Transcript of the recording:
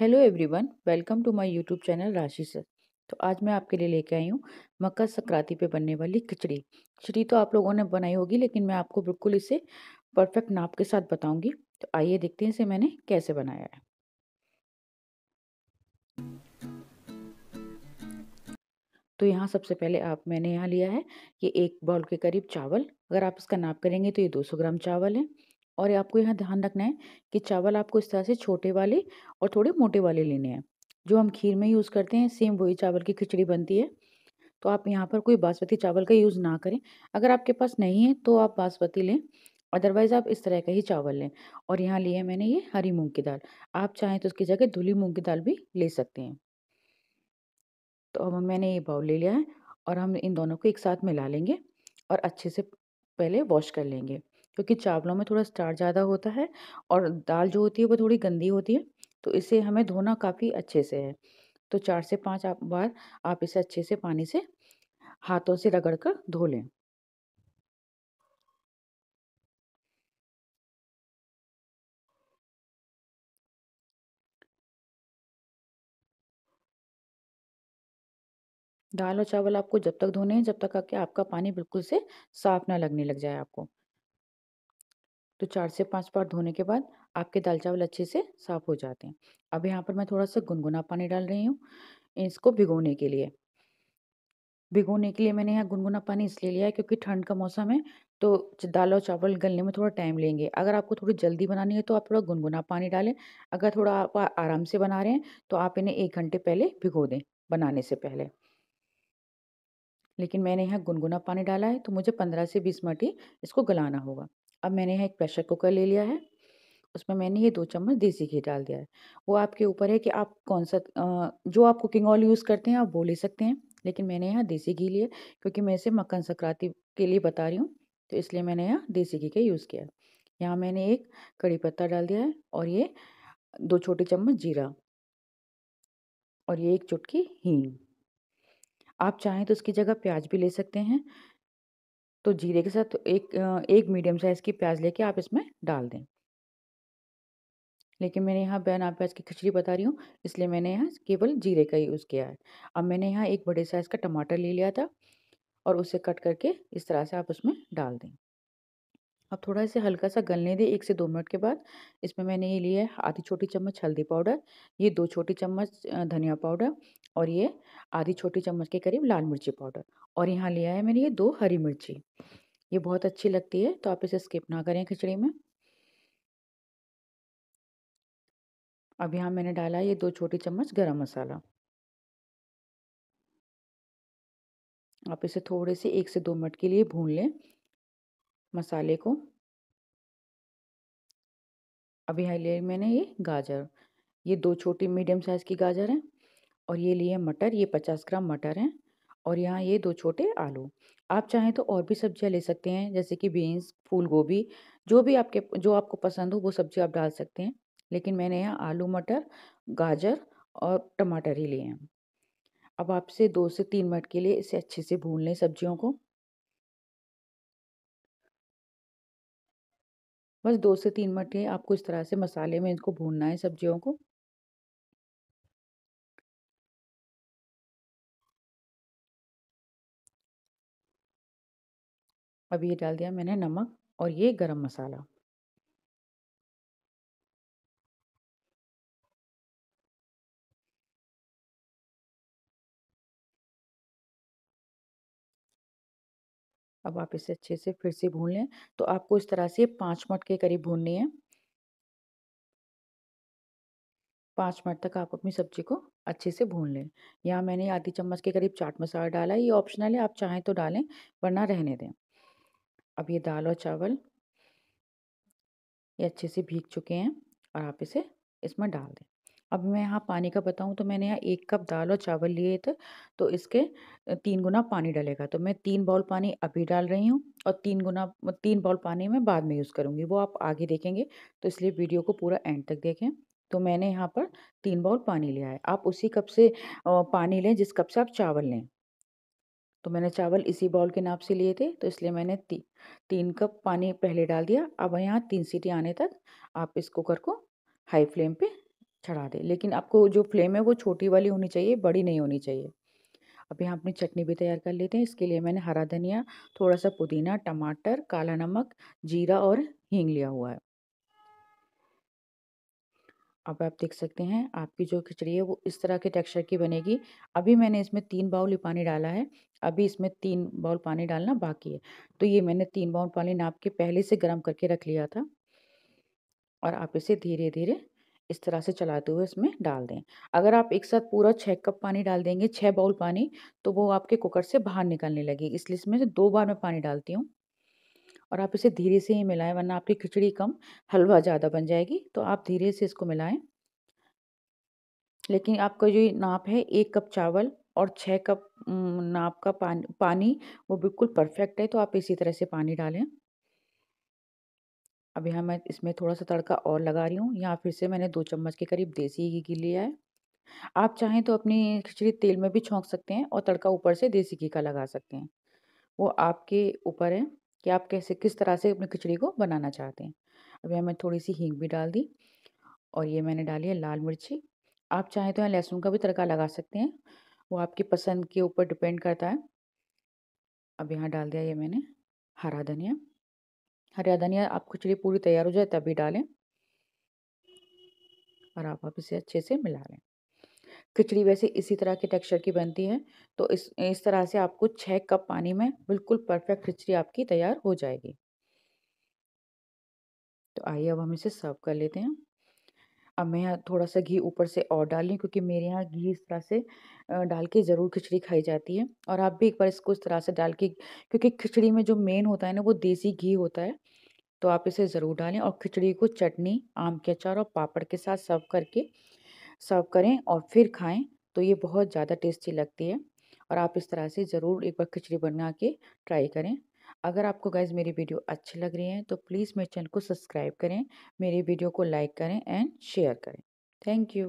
Hello everyone welcome to my YouTube channel Rashi sir तो आज मैं आपके लिए लेके आई हूँ मकर संक्रांति पे बनने वाली खिचड़ी खिचड़ी तो आप लोगों ने बनाई होगी लेकिन मैं आपको बिल्कुल इसे परफेक्ट नाप के साथ बताऊंगी तो आइए देखते हैं इसे मैंने कैसे बनाया है तो यहाँ सबसे पहले आप मैंने यहाँ लिया है ये एक बॉल के करीब चावल अगर आप इसका नाप करेंगे तो ये दो ग्राम चावल है और ये आपको यहाँ ध्यान रखना है कि चावल आपको इस तरह से छोटे वाले और थोड़े मोटे वाले लेने हैं जो हम खीर में यूज़ करते हैं सेम वही चावल की खिचड़ी बनती है तो आप यहाँ पर कोई बासमती चावल का यूज़ ना करें अगर आपके पास नहीं है तो आप बासमती लें अदरवाइज़ आप इस तरह का ही चावल लें और यहाँ लिए है मैंने ये हरी मूँग की दाल आप चाहें तो उसकी जगह धुली मूँग की दाल भी ले सकते हैं तो अब मैंने ये बाउल ले लिया है और हम इन दोनों को एक साथ मिला लेंगे और अच्छे से पहले वॉश कर लेंगे क्योंकि चावलों में थोड़ा स्टार ज़्यादा होता है और दाल जो होती है वो थोड़ी गंदी होती है तो इसे हमें धोना काफ़ी अच्छे से है तो चार से पाँच बार आप इसे अच्छे से पानी से हाथों से रगड़ कर धो लें दाल और चावल आपको जब तक धोने हैं जब तक आके आपका पानी बिल्कुल से साफ ना लगने लग जाए आपको तो चार से पाँच बार धोने के बाद आपके दाल चावल अच्छे से साफ़ हो जाते हैं अब यहाँ पर मैं थोड़ा सा गुनगुना पानी डाल रही हूँ इसको भिगोने के लिए भिगोने के लिए मैंने यहाँ गुनगुना पानी इसलिए लिया है क्योंकि ठंड का मौसम है तो दाल और चावल गलने में थोड़ा टाइम लेंगे अगर आपको थोड़ी जल्दी बनानी है तो आप थोड़ा गुनगुना पानी डालें अगर थोड़ा आप आराम से बना रहे हैं तो आप इन्हें एक घंटे पहले भिगो दें बनाने से पहले लेकिन मैंने यहाँ गुनगुना पानी डाला है तो मुझे पंद्रह से बीस मिनट ही इसको गलाना होगा अब मैंने यहाँ एक प्रेशर कुकर ले लिया है उसमें मैंने ये दो चम्मच देसी घी डाल दिया है वो आपके ऊपर है कि आप कौन सा जो आप कुकिंग ऑयल यूज़ करते हैं आप वो ले सकते हैं लेकिन मैंने यहाँ देसी घी लिया क्योंकि मैं इसे मक्खन संक्रांति के लिए बता रही हूँ तो इसलिए मैंने यहाँ देसी घी का यूज़ किया यहाँ मैंने एक कड़ी पत्ता डाल दिया है और ये दो छोटे चम्मच जीरा और ये एक चुटकी हींग आप चाहें तो उसकी जगह प्याज भी ले सकते हैं तो जीरे के साथ एक एक मीडियम साइज़ की प्याज लेके आप इसमें डाल दें लेकिन मैंने यहाँ बैन आप प्याज की खिचड़ी बता रही हूँ इसलिए मैंने यहाँ केवल जीरे का यूज़ किया है अब मैंने यहाँ एक बड़े साइज़ का टमाटर ले लिया था और उसे कट करके इस तरह से आप उसमें डाल दें अब थोड़ा इसे हल्का सा गलने दें एक से दो मिनट के बाद इसमें मैंने ये लिया है आधी छोटी चम्मच हल्दी पाउडर ये दो छोटी चम्मच धनिया पाउडर और ये आधी छोटी चम्मच के करीब लाल मिर्ची पाउडर और यहाँ लिया है मैंने ये दो हरी मिर्ची ये बहुत अच्छी लगती है तो आप इसे स्किप ना करें खिचड़ी में अब यहाँ मैंने डाला ये दो छोटी चम्मच गरम मसाला आप इसे थोड़े से एक से दो मिनट के लिए भून लें मसाले को अभी यहाँ ले मैंने ये गाजर ये दो छोटी मीडियम साइज़ की गाजर है और ये लिए मटर ये पचास ग्राम मटर हैं और यहाँ ये दो छोटे आलू आप चाहें तो और भी सब्जियाँ ले सकते हैं जैसे कि बीन्स फूल गोभी जो भी आपके जो आपको पसंद हो वो सब्जी आप डाल सकते हैं लेकिन मैंने यहाँ आलू मटर गाजर और टमाटर ही लिए हैं अब आपसे दो से तीन मिनट के लिए इसे अच्छे से भून लें सब्जियों को बस दो से तीन मिनट आपको इस तरह से मसाले में इसको भूनना है सब्जियों को अब ये डाल दिया मैंने नमक और ये गरम मसाला अब आप इसे अच्छे से फिर से भून लें तो आपको इस तरह से पाँच मिनट के करीब भूननी है पाँच मिनट तक आप अपनी सब्जी को अच्छे से भून लें यहाँ मैंने आधी चम्मच के करीब चाट मसाला डाला ये ऑप्शनल है आप चाहें तो डालें वरना रहने दें अब ये दाल और चावल ये अच्छे से भीग चुके हैं और आप इसे इसमें डाल दें अब मैं यहाँ पानी का बताऊँ तो मैंने यहाँ एक कप दाल और चावल लिए थे तो इसके तीन गुना पानी डलेगा तो मैं तीन बाउल पानी अभी डाल रही हूँ और तीन गुना तीन बाउल पानी मैं बाद में यूज़ करूँगी वो आप आगे देखेंगे तो इसलिए वीडियो को पूरा एंड तक देखें तो मैंने यहाँ पर तीन बाउल पानी लिया है आप उसी कप से पानी लें जिस कप से आप चावल लें तो मैंने चावल इसी बाउल के नाप से लिए थे तो इसलिए मैंने ती, तीन कप पानी पहले डाल दिया अब यहाँ तीन सीटी आने तक आप इस कुकर को हाई फ्लेम पे चढ़ा दें लेकिन आपको जो फ्लेम है वो छोटी वाली होनी चाहिए बड़ी नहीं होनी चाहिए अब यहाँ अपनी चटनी भी तैयार कर लेते हैं इसके लिए मैंने हरा धनिया थोड़ा सा पुदीना टमाटर काला नमक जीरा और हींग लिया हुआ है अब आप देख सकते हैं आपकी जो खिचड़ी है वो इस तरह के टेक्सचर की बनेगी अभी मैंने इसमें तीन बाउल ही पानी डाला है अभी इसमें तीन बाउल पानी डालना बाकी है तो ये मैंने तीन बाउल पानी नाप के पहले से गर्म करके रख लिया था और आप इसे धीरे धीरे इस तरह से चलाते हुए इसमें डाल दें अगर आप एक साथ पूरा छः कप पानी डाल देंगे छः बाउल पानी तो वो आपके कुकर से बाहर निकलने लगे इसलिए इसमें से दो बार मैं पानी डालती हूँ और आप इसे धीरे से ही मिलाएं वरना आपकी खिचड़ी कम हलवा ज़्यादा बन जाएगी तो आप धीरे से इसको मिलाएं लेकिन आपका जो नाप है एक कप चावल और छः कप नाप का पानी पानी वो बिल्कुल परफेक्ट है तो आप इसी तरह से पानी डालें अब यहाँ मैं इसमें थोड़ा-सा तड़का और लगा रही हूँ। यहाँ फिर से मैंने दो चम्मच के करीब देसी घी घी लिया है। आप चाहें तो अपनी खिचड़ी तेल में भी छोंक सकते हैं और तड़का ऊपर से देसी घी का लगा सकते हैं। वो आपके ऊपर है कि आप कैसे किस तरह से अपनी खिचड़ी को बनाना चाहते हैं। अब यहाँ मैं थोड़ी-सी हींग भी डाल दी और ये मैंने डाली है लाल मिर्ची। आप चाहें तो यहाँ लहसुन का भी तड़का लगा सकते हैं। वो आपकी पसंद के ऊपर डिपेंड करता है। अब यहाँ डाल दिया ये मैंने हरा धनिया। हरा धनिया आप खिचड़ी पूरी तैयार हो जाए तभी डालें और आप आप इसे अच्छे से मिला लें खिचड़ी वैसे इसी तरह के टेक्सचर की बनती है तो इस इस तरह से आपको छः कप पानी में बिल्कुल परफेक्ट खिचड़ी आपकी तैयार हो जाएगी तो आइए अब हम इसे सर्व कर लेते हैं अब मैं यहाँ थोड़ा-सा घी ऊपर से और डाल लें क्योंकि मेरे यहाँ घी इस तरह से डाल के ज़रूर खिचड़ी खाई जाती है और आप भी एक बार इसको इस तरह से डाल के क्योंकि खिचड़ी में जो मेन होता है ना वो देसी घी होता है, तो आप इसे ज़रूर डालें और खिचड़ी को चटनी, आम के अचार और पापड़ के साथ सर्व करके सर्व करें और फिर खाएँ, तो ये बहुत ज़्यादा टेस्टी लगती है और आप इस तरह से ज़रूर एक बार खिचड़ी बना के ट्राई करें। अगर आपको गाइज मेरी वीडियो अच्छी लग रही है तो प्लीज़ मेरे चैनल को सब्सक्राइब करें मेरी वीडियो को लाइक करें एंड शेयर करें थैंक यू